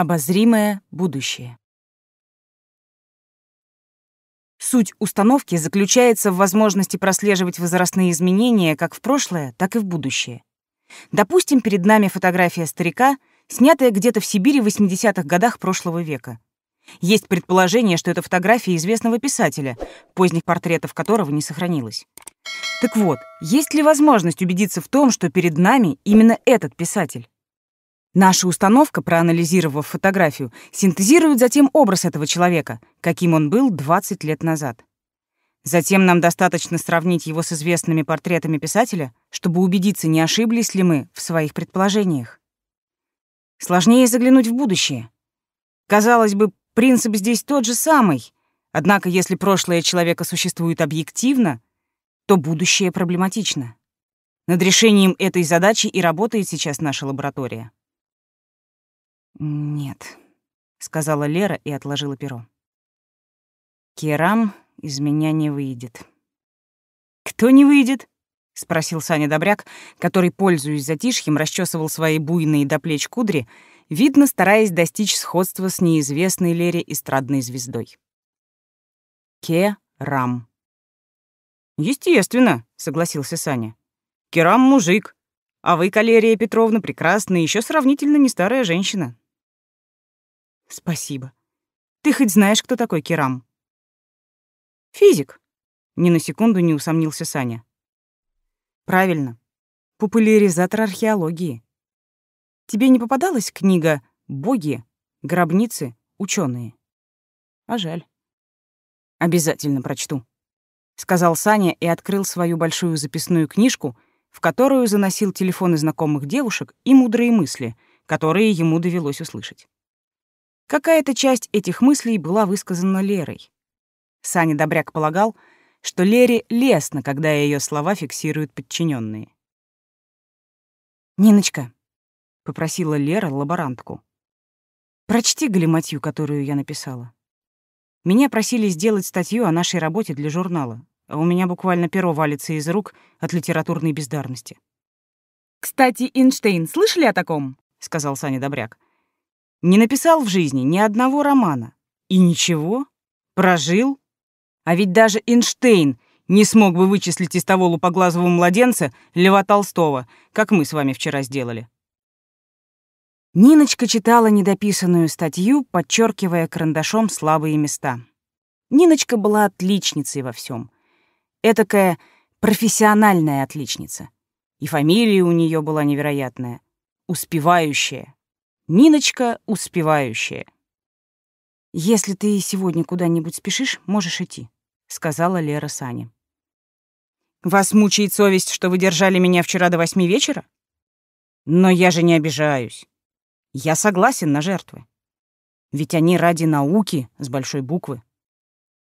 Обозримое будущее. Суть установки заключается в возможности прослеживать возрастные изменения как в прошлое, так и в будущее. Допустим, перед нами фотография старика, снятая где-то в Сибири в 80-х годах прошлого века. Есть предположение, что это фотография известного писателя, поздних портретов которого не сохранилось. Так вот, есть ли возможность убедиться в том, что перед нами именно этот писатель? Наша установка, проанализировав фотографию, синтезирует затем образ этого человека, каким он был 20 лет назад. Затем нам достаточно сравнить его с известными портретами писателя, чтобы убедиться, не ошиблись ли мы в своих предположениях. Сложнее заглянуть в будущее. Казалось бы, принцип здесь тот же самый, однако если прошлое человека существует объективно, то будущее проблематично. Над решением этой задачи и работает сейчас наша лаборатория. «Нет», — сказала Лера и отложила перо. «Керам из меня не выйдет». «Кто не выйдет?» — спросил Саня Добряк, который, пользуясь затишьем, расчесывал свои буйные до плеч кудри, видно, стараясь достичь сходства с неизвестной Лере эстрадной звездой. «Керам». «Естественно», — согласился Саня. «Керам мужик, а вы, Калерия Петровна, прекрасная, еще сравнительно не старая женщина». Спасибо. Ты хоть знаешь, кто такой Керам? Физик. Ни на секунду не усомнился Саня. Правильно. Популяризатор археологии. Тебе не попадалась книга «Боги, гробницы, ученые»? А жаль. Обязательно прочту. — сказал Саня и открыл свою большую записную книжку, в которую заносил телефоны знакомых девушек и мудрые мысли, которые ему довелось услышать. Какая-то часть этих мыслей была высказана Лерой. Саня Добряк полагал, что Лере лестно, когда ее слова фиксируют подчиненные. «Ниночка», — попросила Лера лаборантку, — «прочти галиматью, которую я написала. Меня просили сделать статью о нашей работе для журнала, а у меня буквально перо валится из рук от литературной бездарности». «Кстати, Эйнштейн, слышали о таком?» — сказал Саня Добряк. Не написал в жизни ни одного романа. И ничего. Прожил. А ведь даже Эйнштейн не смог бы вычислить из того лупоглазого младенца Льва Толстого, как мы с вами вчера сделали. Ниночка читала недописанную статью, подчеркивая карандашом слабые места. Ниночка была отличницей во всем. Этакая профессиональная отличница. И фамилия у нее была невероятная. Успевающая. Ниночка успевающая. «Если ты сегодня куда-нибудь спешишь, можешь идти», — сказала Лера Сане. «Вас мучает совесть, что вы держали меня вчера до восьми вечера? Но я же не обижаюсь. Я согласен на жертвы. Ведь они ради науки с большой буквы.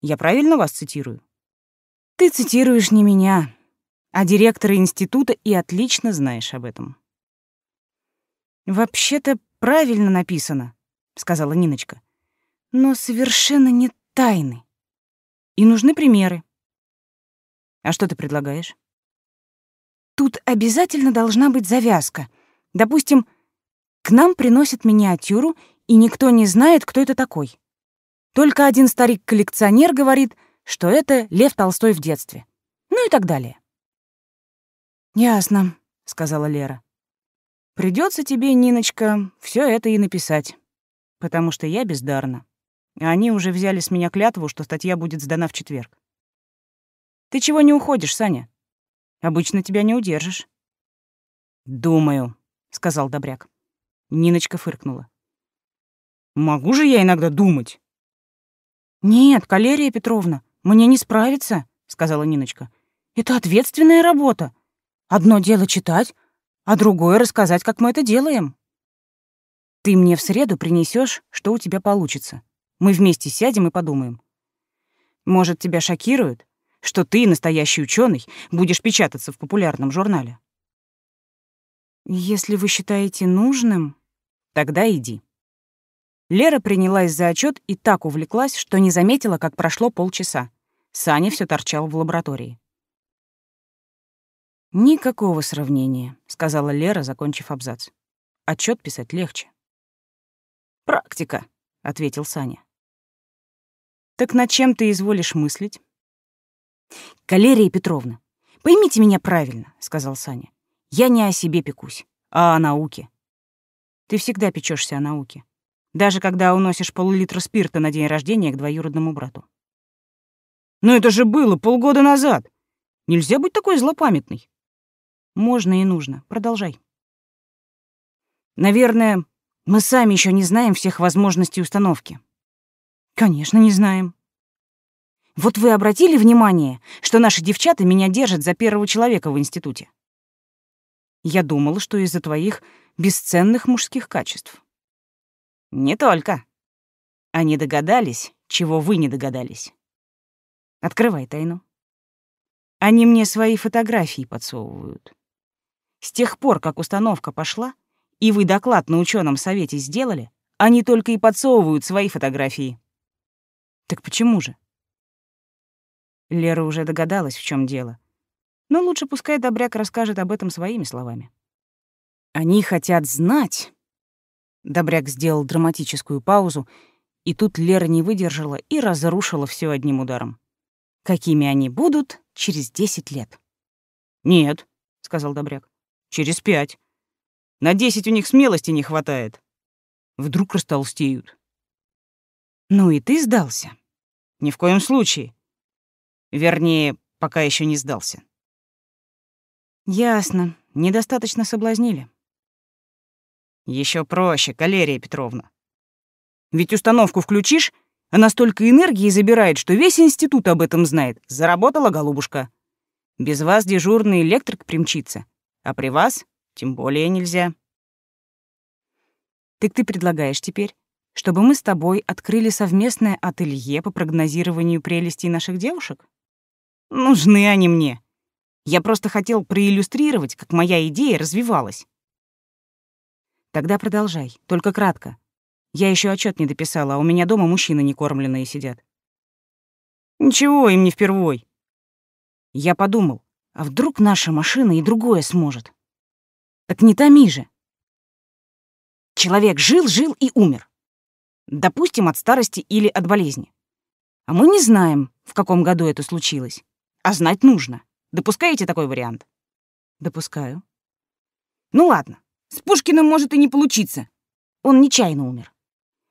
Я правильно вас цитирую?» «Ты цитируешь не меня, а директора института и отлично знаешь об этом». «Вообще-то правильно написано», — сказала Ниночка. «Но совершенно не тайны. И нужны примеры». «А что ты предлагаешь?» «Тут обязательно должна быть завязка. Допустим, к нам приносят миниатюру, и никто не знает, кто это такой. Только один старик-коллекционер говорит, что это Лев Толстой в детстве. Ну и так далее». «Ясно», — сказала Лера. Придется тебе, Ниночка, все это и написать, потому что я бездарна. они уже взяли с меня клятву, что статья будет сдана в четверг. Ты чего не уходишь, Саня? Обычно тебя не удержишь. Думаю, сказал Добряк. Ниночка фыркнула. Могу же я иногда думать. Нет, Калерия Петровна, мне не справиться, сказала Ниночка. Это ответственная работа. Одно дело читать, а другое — рассказать, как мы это делаем. Ты мне в среду принесешь, что у тебя получится. Мы вместе сядем и подумаем. Может, тебя шокирует, что ты, настоящий ученый, будешь печататься в популярном журнале? Если вы считаете нужным, тогда иди. Лера принялась за отчет и так увлеклась, что не заметила, как прошло полчаса. Саня все торчал в лаборатории. Никакого сравнения, сказала Лера, закончив абзац. Отчет писать легче. Практика, ответил Саня. Так над чем ты изволишь мыслить? Калерия Петровна, поймите меня правильно, сказал Саня. Я не о себе пекусь, а о науке. Ты всегда печешься о науке, даже когда уносишь полулитра спирта на день рождения к двоюродному брату. Но это же было полгода назад. Нельзя быть такой злопамятной. Можно и нужно. Продолжай. Наверное, мы сами еще не знаем всех возможностей установки. Конечно, не знаем. Вот вы обратили внимание, что наши девчата меня держат за первого человека в институте? Я думала, что из-за твоих бесценных мужских качеств. Не только. Они догадались, чего вы не догадались. Открывай тайну. Они мне свои фотографии подсовывают. С тех пор, как установка пошла, и вы доклад на ученом совете сделали, они только и подсовывают свои фотографии. Так почему же? Лера уже догадалась, в чем дело. Но лучше пускай Добряк расскажет об этом своими словами. «Они хотят знать!» Добряк сделал драматическую паузу, и тут Лера не выдержала и разрушила все одним ударом. «Какими они будут через десять лет?» «Нет», — сказал Добряк. Через пять. На десять у них смелости не хватает. Вдруг растолстеют. Ну и ты сдался? Ни в коем случае. Вернее, пока еще не сдался. Ясно. Недостаточно соблазнили. Еще проще, Калерия Петровна. Ведь установку включишь, она столько энергии забирает, что весь институт об этом знает. Заработала голубушка. Без вас дежурный электрик примчится. А при вас тем более нельзя. Так ты предлагаешь теперь, чтобы мы с тобой открыли совместное ателье по прогнозированию прелестей наших девушек? Нужны они мне. Я просто хотел проиллюстрировать, как моя идея развивалась. Тогда продолжай, только кратко. Я еще отчет не дописала, а у меня дома мужчины некормленные сидят. Ничего, им не впервой. Я подумал, а вдруг наша машина и другое сможет? Так не томи же. Человек жил-жил и умер. Допустим, от старости или от болезни. А мы не знаем, в каком году это случилось. А знать нужно. Допускаете такой вариант? Допускаю. Ну ладно, с Пушкиным может и не получиться. Он нечаянно умер.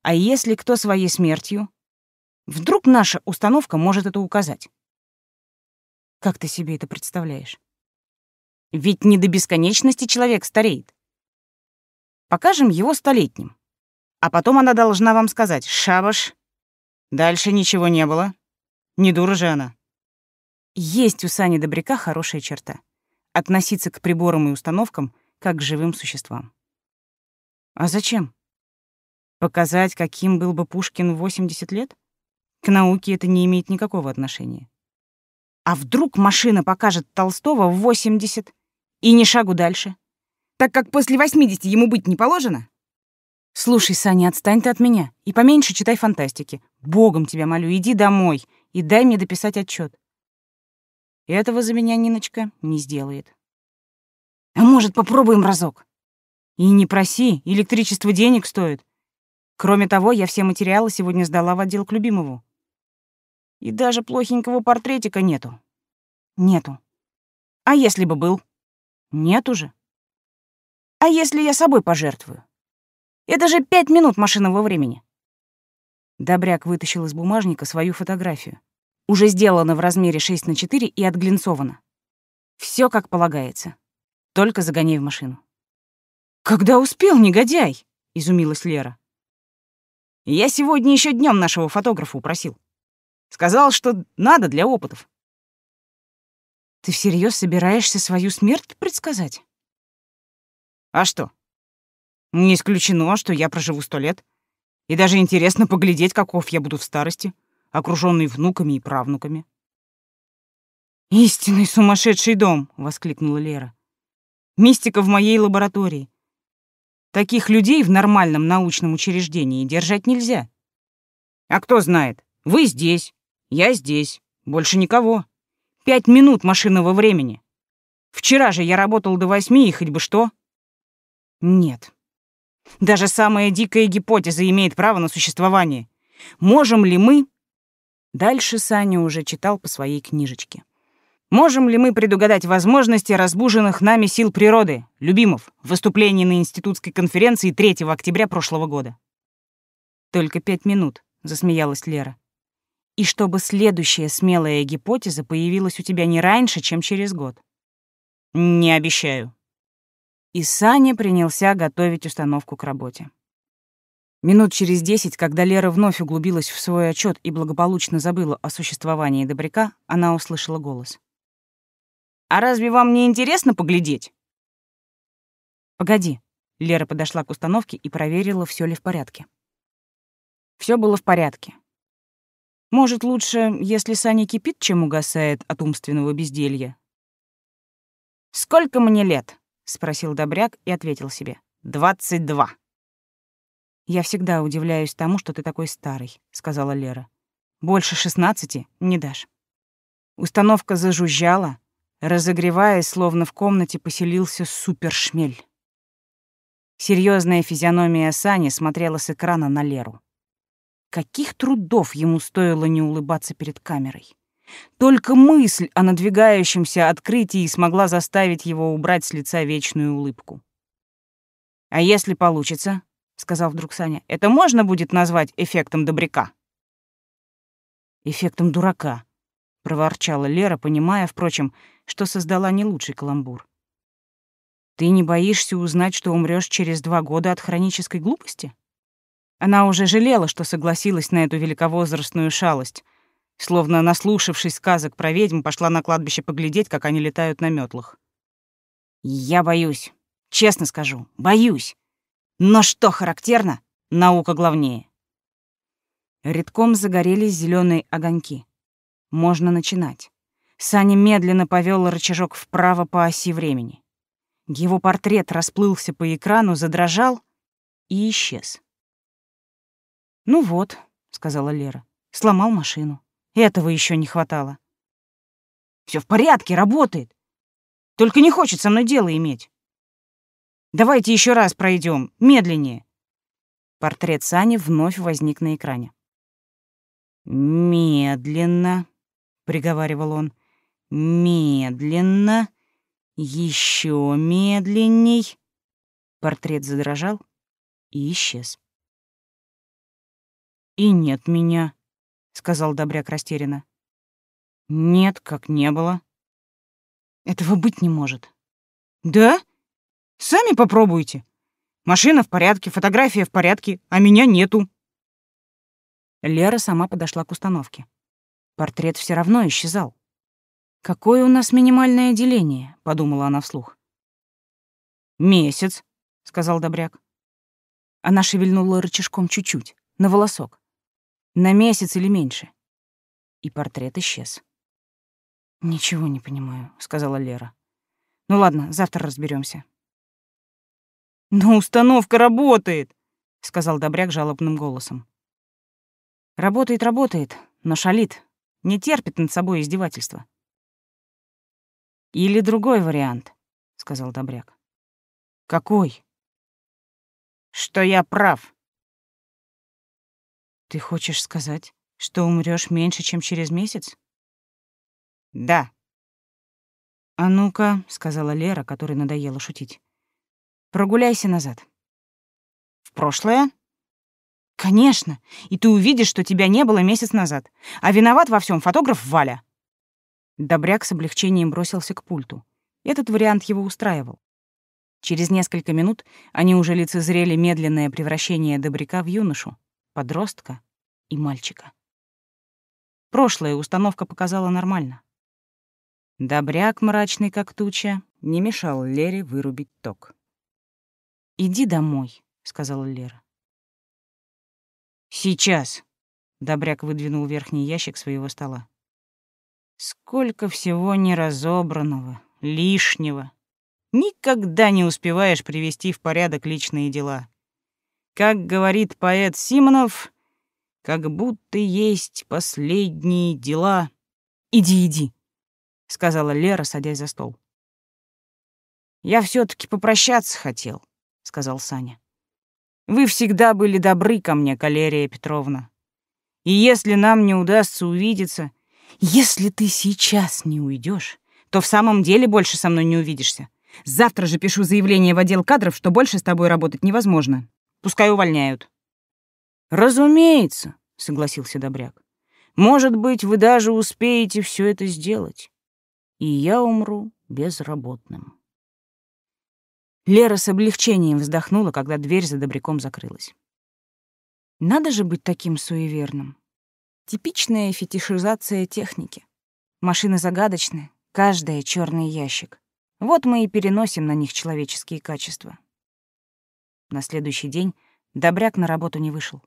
А если кто своей смертью? Вдруг наша установка может это указать? Как ты себе это представляешь? Ведь не до бесконечности человек стареет. Покажем его столетним. А потом она должна вам сказать «Шабаш». Дальше ничего не было. Не дура же она. Есть у Сани Добряка хорошая черта — относиться к приборам и установкам как к живым существам. А зачем? Показать, каким был бы Пушкин в 80 лет? К науке это не имеет никакого отношения. А вдруг машина покажет Толстого в 80 и не шагу дальше? Так как после 80 ему быть не положено? Слушай, Саня, отстань ты от меня и поменьше читай фантастики. Богом тебя молю, иди домой и дай мне дописать отчет. Этого за меня Ниночка не сделает. А может, попробуем разок? И не проси, электричество денег стоит. Кроме того, я все материалы сегодня сдала в отдел к Любимову. И даже плохенького портретика нету. Нету. А если бы был? Нет уже. А если я собой пожертвую? Это же пять минут машинного времени. Добряк вытащил из бумажника свою фотографию. Уже сделана в размере 6 на 4 и отглинцована. Все как полагается. Только загони в машину. «Когда успел, негодяй?» — изумилась Лера. «Я сегодня еще днем нашего фотографа упросил. Сказал, что надо для опытов. Ты всерьез собираешься свою смерть предсказать? А что? Не исключено, что я проживу сто лет. И даже интересно поглядеть, каков я буду в старости, окружённый внуками и правнуками. «Истинный сумасшедший дом!» — воскликнула Лера. «Мистика в моей лаборатории. Таких людей в нормальном научном учреждении держать нельзя. А кто знает, вы здесь, я здесь. Больше никого. Пять минут машинного времени. Вчера же я работал до восьми, и хоть бы что. Нет. Даже самая дикая гипотеза имеет право на существование. Можем ли мы... Дальше Саня уже читал по своей книжечке. Можем ли мы предугадать возможности разбуженных нами сил природы, Любимов, в выступлении на институтской конференции 3 октября прошлого года? Только пять минут, засмеялась Лера и чтобы следующая смелая гипотеза появилась у тебя не раньше, чем через год. Не обещаю. И Саня принялся готовить установку к работе. Минут через десять, когда Лера вновь углубилась в свой отчет и благополучно забыла о существовании добряка, она услышала голос. «А разве вам не интересно поглядеть?» «Погоди». Лера подошла к установке и проверила, все ли в порядке. Все было в порядке. Может, лучше, если Саня кипит, чем угасает от умственного безделья? «Сколько мне лет?» — спросил Добряк и ответил себе. «Двадцать два». «Я всегда удивляюсь тому, что ты такой старый», — сказала Лера. «Больше шестнадцати не дашь». Установка зажужжала, разогреваясь, словно в комнате поселился супершмель. Серьезная физиономия Сани смотрела с экрана на Леру. Каких трудов ему стоило не улыбаться перед камерой. Только мысль о надвигающемся открытии смогла заставить его убрать с лица вечную улыбку. «А если получится?» — сказал вдруг Саня. «Это можно будет назвать эффектом добряка?» «Эффектом дурака», — проворчала Лера, понимая, впрочем, что создала не лучший каламбур. «Ты не боишься узнать, что умрёшь через два года от хронической глупости?» Она уже жалела, что согласилась на эту великовозрастную шалость. Словно, наслушавшись сказок про ведьм, пошла на кладбище поглядеть, как они летают на метлах. «Я боюсь. Честно скажу, боюсь. Но что характерно, наука главнее». Редком загорелись зеленые огоньки. Можно начинать. Саня медленно повел рычажок вправо по оси времени. Его портрет расплылся по экрану, задрожал и исчез. «Ну вот», — сказала Лера, — «сломал машину. Этого еще не хватало». Все в порядке, работает. Только не хочет со мной дело иметь. Давайте еще раз пройдем, медленнее». Портрет Сани вновь возник на экране. «Медленно», — приговаривал он, — «медленно, еще медленней». Портрет задрожал и исчез. «И нет меня», — сказал Добряк растерянно. «Нет, как не было». «Этого быть не может». «Да? Сами попробуйте. Машина в порядке, фотография в порядке, а меня нету». Лера сама подошла к установке. Портрет все равно исчезал. «Какое у нас минимальное деление?» — подумала она вслух. «Месяц», — сказал Добряк. Она шевельнула рычажком чуть-чуть, на волосок. На месяц или меньше. И портрет исчез. «Ничего не понимаю», — сказала Лера. «Ну ладно, завтра разберемся. «Но установка работает!» — сказал Добряк жалобным голосом. «Работает, работает, но шалит. Не терпит над собой издевательства». «Или другой вариант», — сказал Добряк. «Какой?» «Что я прав», ты хочешь сказать, что умрёшь меньше, чем через месяц? Да. А ну-ка, сказала Лера, которой надоело шутить. Прогуляйся назад. В прошлое? Конечно, и ты увидишь, что тебя не было месяц назад. А виноват во всем фотограф Валя. Добряк с облегчением бросился к пульту. Этот вариант его устраивал. Через несколько минут они уже лицезрели медленное превращение Добряка в юношу подростка и мальчика. Прошлая установка показала нормально. Добряк, мрачный как туча, не мешал Лере вырубить ток. «Иди домой», — сказала Лера. «Сейчас!» — Добряк выдвинул верхний ящик своего стола. «Сколько всего неразобранного, лишнего. Никогда не успеваешь привести в порядок личные дела. Как говорит поэт Симонов, как будто есть последние дела. Иди, иди, сказала Лера, садясь за стол. Я все таки попрощаться хотел, сказал Саня. Вы всегда были добры ко мне, Калерия Петровна. И если нам не удастся увидеться, если ты сейчас не уйдешь, то в самом деле больше со мной не увидишься. Завтра же пишу заявление в отдел кадров, что больше с тобой работать невозможно. Пускай увольняют». «Разумеется», — согласился Добряк. «Может быть, вы даже успеете все это сделать, и я умру безработным». Лера с облегчением вздохнула, когда дверь за Добряком закрылась. «Надо же быть таким суеверным. Типичная фетишизация техники. Машины загадочны, каждая — черный ящик. Вот мы и переносим на них человеческие качества». На следующий день Добряк на работу не вышел.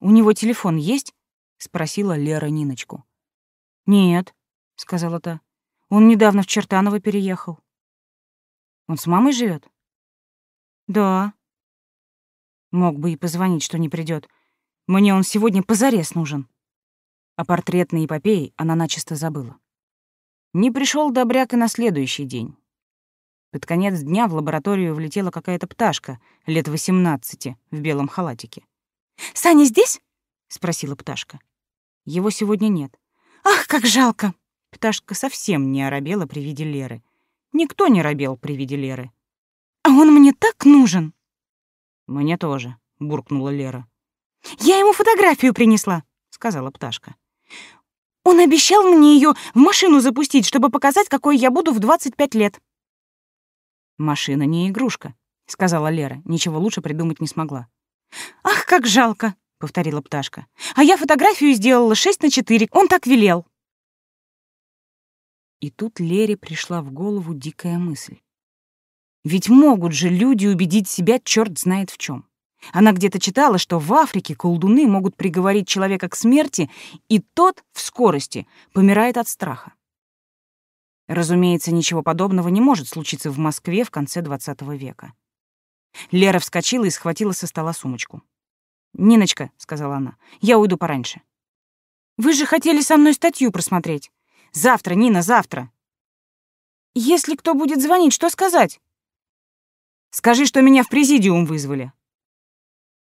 «У него телефон есть?» — спросила Лера Ниночку. «Нет», — сказала та. «Он недавно в Чертаново переехал». «Он с мамой живет? «Да». «Мог бы и позвонить, что не придет. Мне он сегодня позарез нужен». О портретной эпопее она начисто забыла. Не пришел Добряк и на следующий день. Под конец дня в лабораторию влетела какая-то пташка лет 18 в белом халатике. «Саня здесь?» — спросила пташка. «Его сегодня нет». «Ах, как жалко!» Пташка совсем не оробела при виде Леры. Никто не робел при виде Леры. «А он мне так нужен!» «Мне тоже», — буркнула Лера. «Я ему фотографию принесла», — сказала пташка. «Он обещал мне ее в машину запустить, чтобы показать, какой я буду в 25 лет». «Машина не игрушка», — сказала Лера. Ничего лучше придумать не смогла. «Ах, как жалко!» — повторила пташка. «А я фотографию сделала 6 на 4. Он так велел». И тут Лере пришла в голову дикая мысль. Ведь могут же люди убедить себя черт знает в чем. Она где-то читала, что в Африке колдуны могут приговорить человека к смерти, и тот в скорости помирает от страха. Разумеется, ничего подобного не может случиться в Москве в конце XX века. Лера вскочила и схватила со стола сумочку. «Ниночка», — сказала она, — «я уйду пораньше». «Вы же хотели со мной статью просмотреть. Завтра, Нина, завтра». «Если кто будет звонить, что сказать?» «Скажи, что меня в президиум вызвали».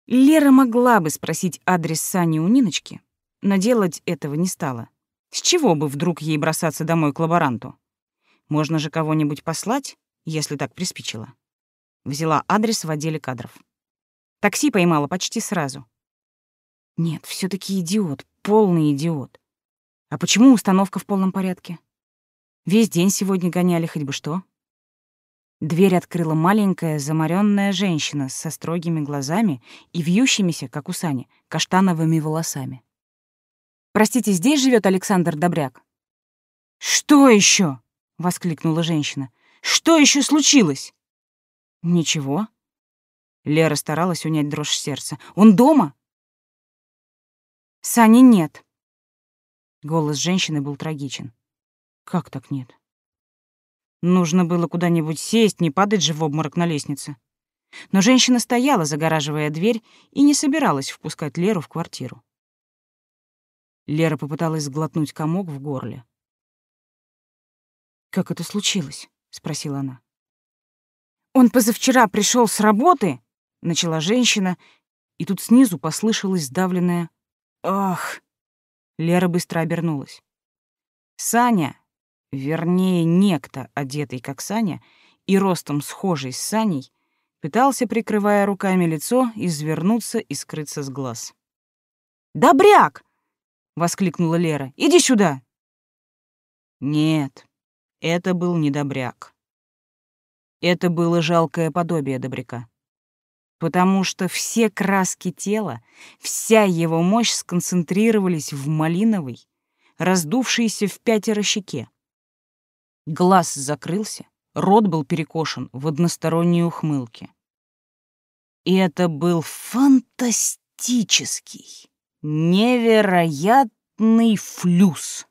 Лера могла бы спросить адрес Сани у Ниночки, но делать этого не стала. С чего бы вдруг ей бросаться домой к лаборанту? Можно же кого-нибудь послать, если так приспичило. Взяла адрес в отделе кадров. Такси поймала почти сразу. Нет, все таки идиот, полный идиот. А почему установка в полном порядке? Весь день сегодня гоняли хоть бы что. Дверь открыла маленькая, заморенная женщина со строгими глазами и вьющимися, как у Сани, каштановыми волосами. «Простите, здесь живет Александр Добряк?» «Что еще? — воскликнула женщина. «Что еще случилось?» «Ничего». Лера старалась унять дрожь сердца. «Он дома?» «Сани нет». Голос женщины был трагичен. «Как так нет?» Нужно было куда-нибудь сесть, не падать же в обморок на лестнице. Но женщина стояла, загораживая дверь, и не собиралась впускать Леру в квартиру. Лера попыталась сглотнуть комок в горле. «Как это случилось?» — спросила она. «Он позавчера пришел с работы?» — начала женщина, и тут снизу послышалось сдавленное «Ах!». Лера быстро обернулась. Саня, вернее, некто, одетый как Саня, и ростом схожий с Саней, пытался, прикрывая руками лицо, извернуться и скрыться с глаз. «Добряк!» — воскликнула Лера. «Иди сюда!» «Нет», это был недобряк. Это было жалкое подобие добряка. Потому что все краски тела, вся его мощь сконцентрировались в малиновой, раздувшейся в пятеро щеке. Глаз закрылся, рот был перекошен в односторонней ухмылке. И это был фантастический, невероятный флюс.